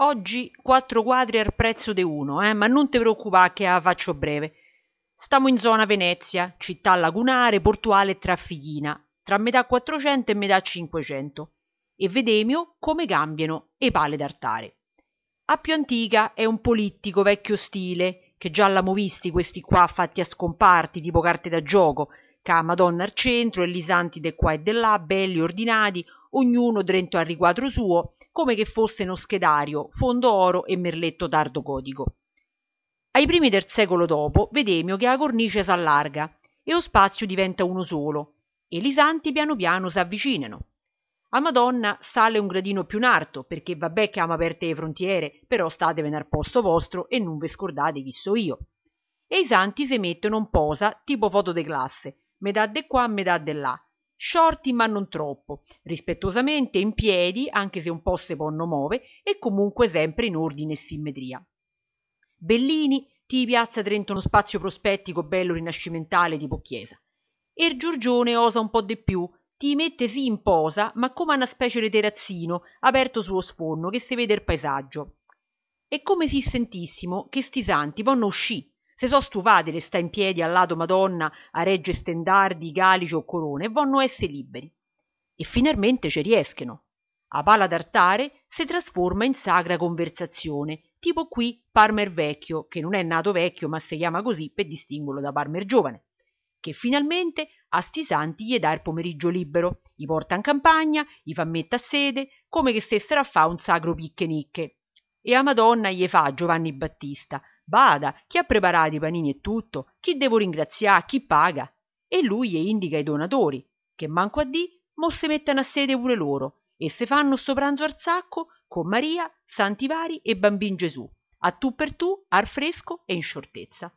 Oggi quattro quadri al prezzo de uno, eh, ma non ti preoccupare che a faccio breve. Stiamo in zona Venezia, città lagunare, portuale e traffichina, tra metà 400 e metà 500. E vedemio come cambiano e pale d'artare. A più antica è un polittico vecchio stile, che già l'hanno visti questi qua fatti a scomparti, tipo carte da gioco, ca Madonna al centro e lisanti de qua e de là, belli ordinati, ognuno drento al riquadro suo come che fosseno schedario fondo oro e merletto tardo codico. ai primi del secolo dopo vedemmo che la cornice s'allarga e lo spazio diventa uno solo e li santi piano piano s'avvicinano a Madonna sale un gradino più in alto, perché vabbè che ama aperte le frontiere, però statevene al posto vostro e non ve scordate chi so io. E i santi se mettono in posa, tipo foto de classe, metà de qua, metà de là, sciorti ma non troppo rispettosamente in piedi anche se un po se ponno move e comunque sempre in ordine e simmetria bellini ti piazza drento uno spazio prospettico bello rinascimentale tipo chiesa er giorgione osa un po di più ti mette sì in posa ma come una specie di terrazzino aperto sullo sfondo che si vede il paesaggio è come se sentissimo che sti santi ponno uscì se so stufati le sta in piedi al lato madonna a regge stendardi galici o corone e vonno esse liberi e finalmente ci riescheno a pala d'artare si trasforma in sacra conversazione tipo qui parmer vecchio che non è nato vecchio ma si chiama così per distinguerlo da parmer giovane che finalmente a sti santi gli dà il pomeriggio libero gli porta in campagna gli fa metta a sede come che stessero a fare un sacro picchenicche e a madonna gli fa Giovanni Battista bada chi ha preparato i panini e tutto chi devo ringraziare, chi paga e lui je indica i donatori che manco a dì mo se metteno a sede pure loro e se fanno sto pranzo al sacco con maria santi vari e bambin gesù a tu per tu al fresco e in sciortezza